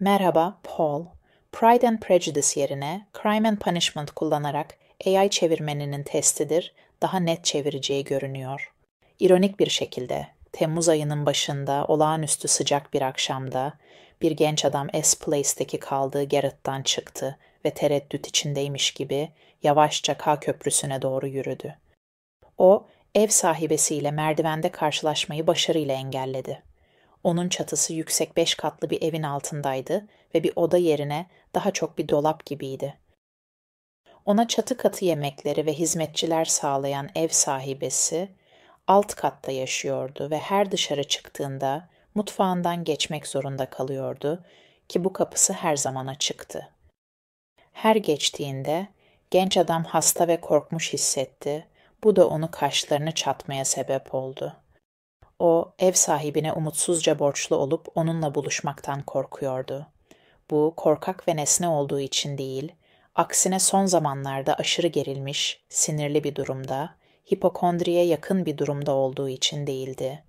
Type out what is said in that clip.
Merhaba, Paul. Pride and Prejudice yerine Crime and Punishment kullanarak AI çevirmeninin testidir, daha net çevireceği görünüyor. İronik bir şekilde, Temmuz ayının başında olağanüstü sıcak bir akşamda bir genç adam S Place'deki kaldığı Garrett'tan çıktı ve tereddüt içindeymiş gibi yavaşça K köprüsüne doğru yürüdü. O, ev sahibesiyle merdivende karşılaşmayı başarıyla engelledi. Onun çatısı yüksek beş katlı bir evin altındaydı ve bir oda yerine daha çok bir dolap gibiydi. Ona çatı katı yemekleri ve hizmetçiler sağlayan ev sahibesi alt katta yaşıyordu ve her dışarı çıktığında mutfağından geçmek zorunda kalıyordu ki bu kapısı her zaman açıktı. Her geçtiğinde genç adam hasta ve korkmuş hissetti. Bu da onu kaşlarını çatmaya sebep oldu.'' O ev sahibine umutsuzca borçlu olup onunla buluşmaktan korkuyordu. Bu korkak ve nesne olduğu için değil, aksine son zamanlarda aşırı gerilmiş, sinirli bir durumda, hipokondriye yakın bir durumda olduğu için değildi.